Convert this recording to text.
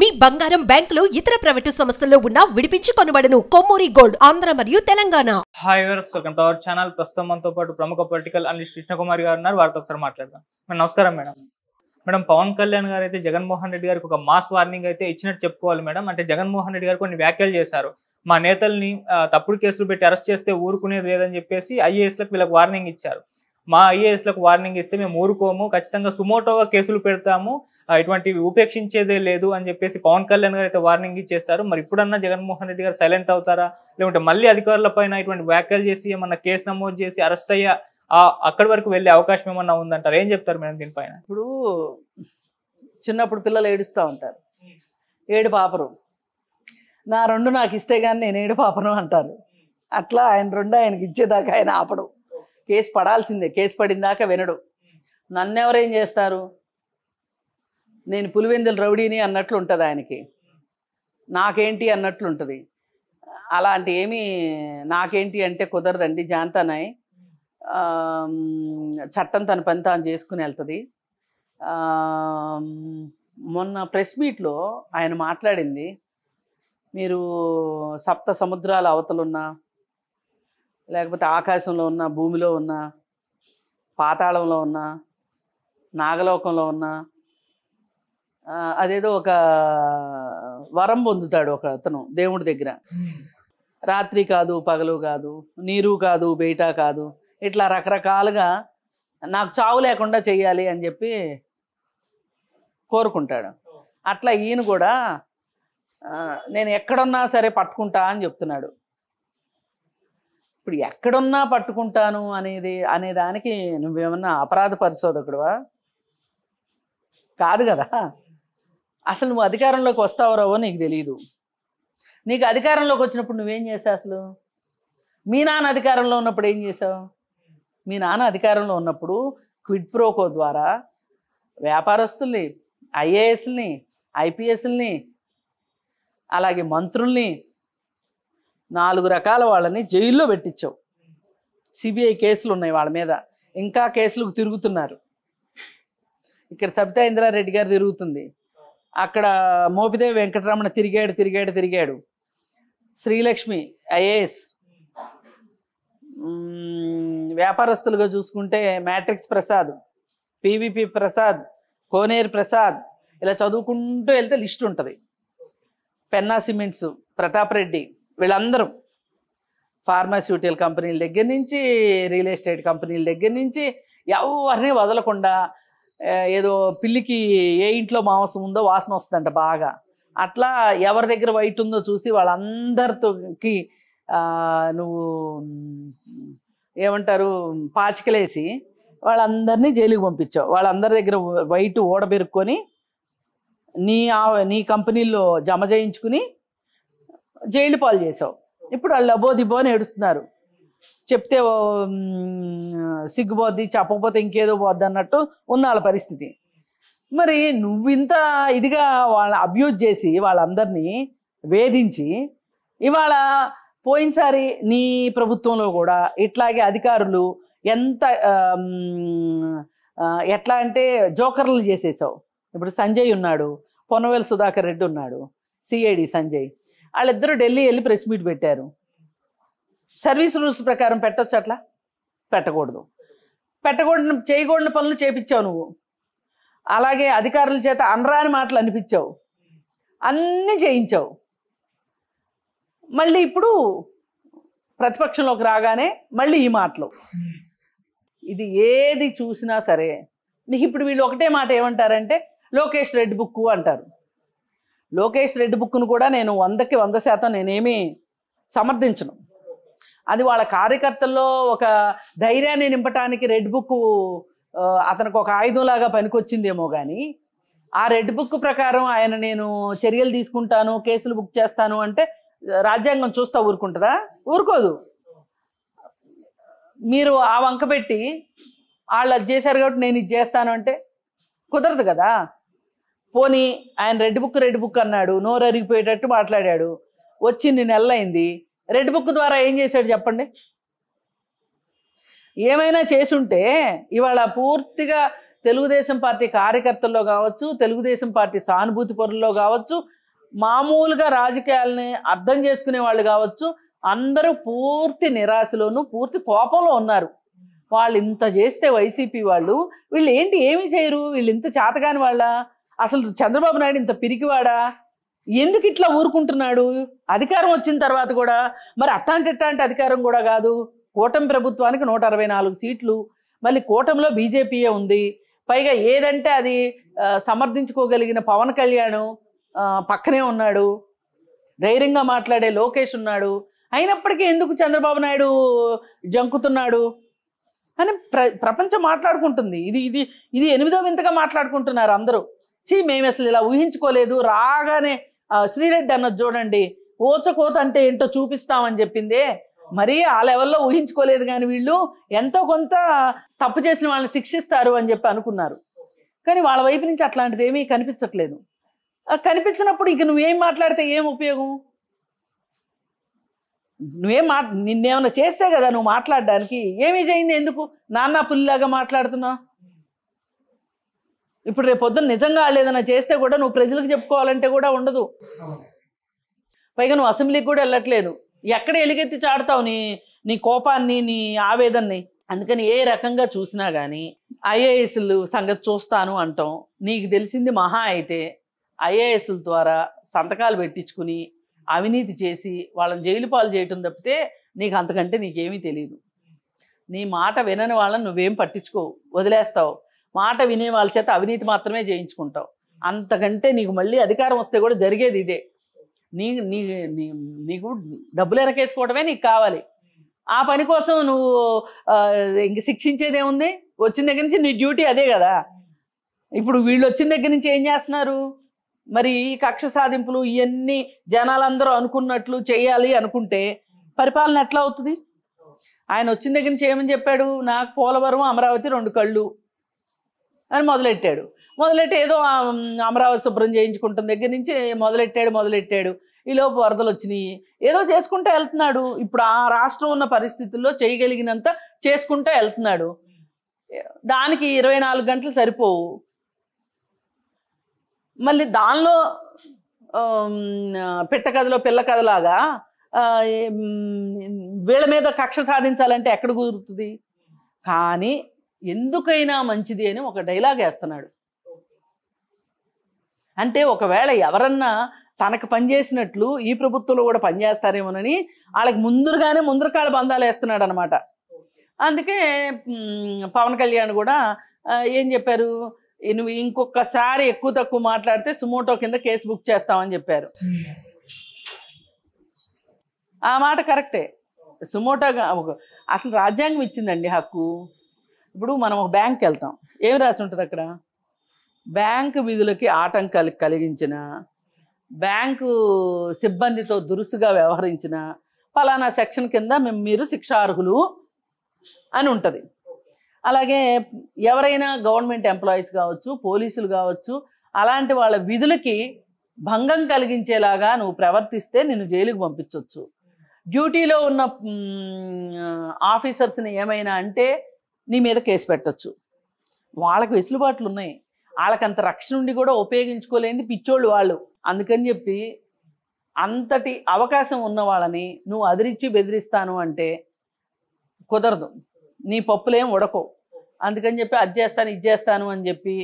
మీ బంగారం బ్యాంకులో ఇతర ప్రైవేటు సంస్థల్లో ఉన్న విడిపించి కొనబడను కొమ్మూరి గోల్డ్ ఆంధ్ర మరియు Telangana hi welcome to our channel ప్రస్తుతం మనతో పాటు ప్రముఖ పొలిటికల్ అనలిస్ట్ కృష్ణకుమారి గారు ఉన్నారు వారితో ఒకసారి మాట్లాడదాం నమస్కారం మేడం మేడం పవన్ కళ్యాణ్ గారు అయితే జగన్మోహన్ రెడ్డి గారికి ఒక మాస్ వార్నింగ్ అయితే ఇచ్చినట్టు చెప్పుకోవాలి మేడం అంటే జగన్మోహన్ రెడ్డి గారు కొన్ని వ్యాఖ్యలు చేశారు మా నేతల్ని తప్పుడు కేసులు పెట్టి అరెస్ట్ చేస్తే ఊరుకునేది లేదని చెప్పేసి ఐఏఎస్లకు వీళ్ళకి వార్నింగ్ ఇచ్చారు మా ఐఏఎస్లకు వార్నింగ్ ఇస్తే మేము ఊరుకోము ఖచ్చితంగా సుమోటోగా కేసులు పెడతాము ఇటువంటివి ఉపేక్షించేదే లేదు అని చెప్పేసి పవన్ కళ్యాణ్ గారు అయితే వార్నింగ్ ఇచ్చేస్తారు మరి ఇప్పుడన్నా జగన్మోహన్ రెడ్డి గారు సైలెంట్ అవుతారా లేకుంటే మళ్ళీ పైన ఇటువంటి వ్యాఖ్యలు చేసి ఏమన్నా కేసు నమోదు చేసి అరెస్ట్ అయ్యే అక్కడి వరకు వెళ్ళే అవకాశం ఏమన్నా ఉందంటారు ఏం చెప్తారు మేడం దీనిపైన ఇప్పుడు చిన్నప్పుడు పిల్లలు ఏడుస్తూ ఉంటారు ఏడు పాపరు నా రెండు నాకు ఇస్తే కానీ నేను ఏడు పాపరు అంటారు అట్లా ఆయన రెండు ఆయనకి ఇచ్చేదాకా ఆయన ఆపడం కేసు పడాల్సిందే కేసు పడిందాక వినడు నన్నెవరేం చేస్తారు నేను పులివెందుల రౌడీని అన్నట్లు ఉంటుంది ఆయనకి నాకేంటి అన్నట్లు ఉంటుంది అలాంటి ఏమీ నాకేంటి అంటే కుదరదండి జాంతానాయ్ చట్టం తన పని తాను చేసుకుని వెళ్తుంది మొన్న ప్రెస్ మీట్లో ఆయన మాట్లాడింది మీరు సప్త సముద్రాల అవతలున్న లేకపోతే ఆకాశంలో ఉన్న భూమిలో ఉన్న పాతాళంలో ఉన్న నాగలోకంలో ఉన్న అదేదో ఒక వరం పొందుతాడు ఒక అతను దేవుడి దగ్గర రాత్రి కాదు పగలు కాదు నీరు కాదు బయట కాదు ఇట్లా రకరకాలుగా నాకు చావు లేకుండా చేయాలి అని చెప్పి కోరుకుంటాడు అట్లా ఈయన కూడా నేను ఎక్కడున్నా సరే పట్టుకుంటా అని చెప్తున్నాడు ఇప్పుడు ఎక్కడున్నా పట్టుకుంటాను అనేది అనే దానికి నువ్వేమన్నా అపరాధ పరిశోధకుడువా కాదు కదా అసలు నువ్వు అధికారంలోకి వస్తావు రావో నీకు తెలియదు నీకు అధికారంలోకి వచ్చినప్పుడు నువ్వేం చేసావు అసలు మీ నాన్న అధికారంలో ఉన్నప్పుడు ఏం చేసావు మీ నాన్న అధికారంలో ఉన్నప్పుడు క్విడ్ ప్రోకో ద్వారా వ్యాపారస్తుల్ని ఐఏఎస్ని ఐపీఎస్ని అలాగే మంత్రుల్ని నాలుగు రకాల వాళ్ళని జైల్లో పెట్టించావు సిబిఐ కేసులు ఉన్నాయి వాళ్ళ మీద ఇంకా కేసులకు తిరుగుతున్నారు ఇక్కడ సబితా ఇంద్రారెడ్డి గారు తిరుగుతుంది అక్కడ మోపిదేవి వెంకటరమణ తిరిగాడు తిరిగాడు తిరిగాడు శ్రీలక్ష్మి ఐఏఎస్ వ్యాపారస్తులుగా చూసుకుంటే మ్యాట్రిక్స్ ప్రసాద్ పీవీపీ ప్రసాద్ కోనేరు ప్రసాద్ ఇలా చదువుకుంటూ వెళ్తే లిస్ట్ ఉంటుంది పెన్నా సిమెంట్స్ ప్రతాప్ రెడ్డి వీళ్ళందరూ ఫార్మాస్యూటికల్ కంపెనీల దగ్గర నుంచి రియల్ ఎస్టేట్ కంపెనీల దగ్గర నుంచి ఎవరిని వదలకుండా ఏదో పిల్లికి ఏ ఇంట్లో మాంసం ఉందో వాసన వస్తుందంట బాగా అట్లా ఎవరి దగ్గర వైట్ ఉందో చూసి వాళ్ళందరితోకి నువ్వు ఏమంటారు పాచికలేసి వాళ్ళందరినీ జైలుకి పంపించావు వాళ్ళందరి దగ్గర వైట్ ఓడబెరుక్కొని నీ నీ కంపెనీల్లో జమ చేయించుకుని జైలు పాలు చేసావు ఇప్పుడు వాళ్ళు లబోదిబో అని ఏడుస్తున్నారు చెప్తే సిగ్గుపోద్ది చెప్పకపోతే ఇంకేదో పోద్ది అన్నట్టు ఉన్న వాళ్ళ పరిస్థితి మరి నువ్వింత ఇదిగా వాళ్ళని అబ్యూజ్ చేసి వాళ్ళందరినీ వేధించి ఇవాళ పోయినసారి నీ ప్రభుత్వంలో కూడా ఇట్లాగే అధికారులు ఎంత ఎట్లా అంటే జోకర్లు చేసేసావు ఇప్పుడు సంజయ్ ఉన్నాడు పొన్నవేల్ సుధాకర్ రెడ్డి ఉన్నాడు సిఐడి సంజయ్ వాళ్ళిద్దరూ ఢిల్లీ వెళ్ళి ప్రెస్ మీట్ పెట్టారు సర్వీస్ రూల్స్ ప్రకారం పెట్టొచ్చు అట్లా పెట్టకూడదు పెట్టకూడని చేయకూడని పనులు చేపించావు నువ్వు అలాగే అధికారుల చేత అనరాని మాటలు అనిపించావు అన్నీ చేయించావు మళ్ళీ ఇప్పుడు ప్రతిపక్షంలోకి రాగానే మళ్ళీ ఈ మాటలు ఇది ఏది చూసినా సరే నీకు ఇప్పుడు వీళ్ళు ఒకటే మాట ఏమంటారంటే లోకేష్ రెడ్డి బుక్ అంటారు లోకేష్ రెడ్డి బుక్ను కూడా నేను వందకి వంద శాతం నేనేమి సమర్థించను అది వాళ్ళ కార్యకర్తల్లో ఒక ధైర్యాన్ని నింపటానికి రెడ్ బుక్ అతనికి ఒక ఆయుధంలాగా పనికొచ్చిందేమో కానీ ఆ రెడ్ బుక్ ప్రకారం ఆయన నేను చర్యలు తీసుకుంటాను కేసులు బుక్ చేస్తాను అంటే రాజ్యాంగం చూస్తా ఊరుకుంటుందా ఊరుకోదు మీరు ఆ వంక పెట్టి వాళ్ళు అది చేశారు కాబట్టి నేను ఇది చేస్తాను అంటే కుదరదు కదా పోనీ ఆయన రెడ్ బుక్ రెడ్ బుక్ అన్నాడు నోరు అరిగిపోయేటట్టు మాట్లాడాడు వచ్చింది అయింది రెడ్ బుక్ ద్వారా ఏం చేశాడు చెప్పండి ఏమైనా చేసుంటే ఇవాళ పూర్తిగా తెలుగుదేశం పార్టీ కార్యకర్తల్లో కావచ్చు తెలుగుదేశం పార్టీ సానుభూతి పరుల్లో కావచ్చు మామూలుగా రాజకీయాలని అర్థం చేసుకునే వాళ్ళు కావచ్చు అందరూ పూర్తి నిరాశలోనూ పూర్తి కోపంలో ఉన్నారు వాళ్ళు ఇంత చేస్తే వైసీపీ వాళ్ళు వీళ్ళు ఏంటి ఏమి చేయరు వీళ్ళు ఇంత చేతగాని వాళ్ళ అసలు చంద్రబాబు నాయుడు ఇంత పిరికివాడా ఎందుకు ఇట్లా ఊరుకుంటున్నాడు అధికారం వచ్చిన తర్వాత కూడా మరి అట్లాంటి అట్లాంటి అధికారం కూడా కాదు కూటమి ప్రభుత్వానికి నూట అరవై నాలుగు సీట్లు మళ్ళీ కూటమిలో బీజేపీయే ఉంది పైగా ఏదంటే అది సమర్థించుకోగలిగిన పవన్ కళ్యాణ్ పక్కనే ఉన్నాడు ధైర్యంగా మాట్లాడే లోకేష్ ఉన్నాడు అయినప్పటికీ ఎందుకు చంద్రబాబు నాయుడు జంకుతున్నాడు అని ప్ర ప్రపంచం మాట్లాడుకుంటుంది ఇది ఇది ఇది ఎనిమిదో వింతగా మాట్లాడుకుంటున్నారు అందరూ చీ మేము అసలు ఇలా ఊహించుకోలేదు రాగానే శ్రీరెడ్డి అన్నది చూడండి ఓచకోత అంటే ఏంటో చూపిస్తామని చెప్పిందే మరీ ఆ లెవెల్లో ఊహించుకోలేదు కానీ వీళ్ళు ఎంతో కొంత తప్పు చేసిన వాళ్ళని శిక్షిస్తారు అని చెప్పి అనుకున్నారు కానీ వాళ్ళ వైపు నుంచి అట్లాంటిది ఏమీ కనిపించట్లేదు కనిపించినప్పుడు ఇక నువ్వేం మాట్లాడితే ఏం ఉపయోగం నువ్వేం మా నిన్నేమన్నా చేస్తే కదా నువ్వు మాట్లాడడానికి ఏమీ చేయింది ఎందుకు నాన్న పుల్లిలాగా మాట్లాడుతున్నావు ఇప్పుడు రేపు పొద్దున్న నిజంగా వాళ్ళు ఏదైనా చేస్తే కూడా నువ్వు ప్రజలకు చెప్పుకోవాలంటే కూడా ఉండదు పైగా నువ్వు అసెంబ్లీకి కూడా వెళ్ళట్లేదు ఎక్కడ ఎలుగెత్తి చాడతావు నీ నీ కోపాన్ని నీ ఆవేదన్ని అందుకని ఏ రకంగా చూసినా కానీ ఐఏఎస్లు సంగతి చూస్తాను అంటాం నీకు తెలిసింది మహా అయితే ఐఏఎస్ల ద్వారా సంతకాలు పెట్టించుకుని అవినీతి చేసి వాళ్ళని జైలు పాలు చేయటం తప్పితే నీకు అంతకంటే నీకేమీ తెలియదు నీ మాట వినని వాళ్ళని నువ్వేం పట్టించుకోవు వదిలేస్తావు మాట వినే వాళ్ళ చేత అవినీతి మాత్రమే చేయించుకుంటావు అంతకంటే నీకు మళ్ళీ అధికారం వస్తే కూడా జరిగేది ఇదే నీ నీ నీకు డబ్బులు ఎరకేసుకోవడమే నీకు కావాలి ఆ పని కోసం నువ్వు ఇంక శిక్షించేదేముంది వచ్చిన దగ్గర నుంచి నీ డ్యూటీ అదే కదా ఇప్పుడు వీళ్ళు వచ్చిన దగ్గర నుంచి ఏం చేస్తున్నారు మరి ఈ కక్ష సాధింపులు ఇవన్నీ జనాలందరూ అనుకున్నట్లు చేయాలి అనుకుంటే పరిపాలన ఎట్లా అవుతుంది ఆయన వచ్చిన దగ్గర నుంచి ఏమని చెప్పాడు నాకు పోలవరం అమరావతి రెండు కళ్ళు అని మొదలెట్టాడు మొదలెట్టి ఏదో అమరావతి శుభ్రం చేయించుకుంటున్న దగ్గర నుంచి మొదలెట్టాడు మొదలెట్టాడు ఈలోపు వరదలు వచ్చినాయి ఏదో చేసుకుంటూ వెళ్తున్నాడు ఇప్పుడు ఆ రాష్ట్రం ఉన్న పరిస్థితుల్లో చేయగలిగినంత చేసుకుంటూ వెళ్తున్నాడు దానికి ఇరవై నాలుగు గంటలు సరిపోవు మళ్ళీ దానిలో పిట్ట కథలో పిల్ల కథలాగా వీళ్ళ మీద కక్ష సాధించాలంటే ఎక్కడ కుదురుతుంది కానీ ఎందుకైనా మంచిది అని ఒక డైలాగ్ వేస్తున్నాడు అంటే ఒకవేళ ఎవరన్నా తనకు పనిచేసినట్లు ఈ ప్రభుత్వంలో కూడా పనిచేస్తారేమోనని వాళ్ళకి ముందుగానే ముందరకాల బంధాలు వేస్తున్నాడు అనమాట అందుకే పవన్ కళ్యాణ్ కూడా ఏం చెప్పారు నువ్వు ఇంకొకసారి ఎక్కువ తక్కువ మాట్లాడితే సుమోటో కింద కేసు బుక్ చేస్తామని చెప్పారు ఆ మాట కరెక్టే సుమోటోగా అసలు రాజ్యాంగం ఇచ్చిందండి హక్కు ఇప్పుడు మనం ఒక బ్యాంక్కి వెళ్తాం ఏమి రాసి ఉంటుంది అక్కడ బ్యాంకు విధులకి ఆటంకాలు కలిగించిన బ్యాంకు సిబ్బందితో దురుసుగా వ్యవహరించిన ఫలానా సెక్షన్ కింద మేము మీరు శిక్షార్హులు అని ఉంటుంది అలాగే ఎవరైనా గవర్నమెంట్ ఎంప్లాయీస్ కావచ్చు పోలీసులు కావచ్చు అలాంటి వాళ్ళ విధులకి భంగం కలిగించేలాగా నువ్వు ప్రవర్తిస్తే నిన్ను జైలుకు పంపించవచ్చు డ్యూటీలో ఉన్న ఆఫీసర్స్ని ఏమైనా అంటే నీ మీద కేసు పెట్టచ్చు వాళ్ళకి వెసులుబాట్లు ఉన్నాయి వాళ్ళకంత రక్షణ ఉండి కూడా ఉపయోగించుకోలేని పిచ్చోళ్ళు వాళ్ళు అందుకని చెప్పి అంతటి అవకాశం ఉన్న వాళ్ళని నువ్వు అదిరించి బెదిరిస్తాను అంటే కుదరదు నీ పప్పులేం ఉడకవు అందుకని చెప్పి అది చేస్తాను ఇది చేస్తాను అని చెప్పి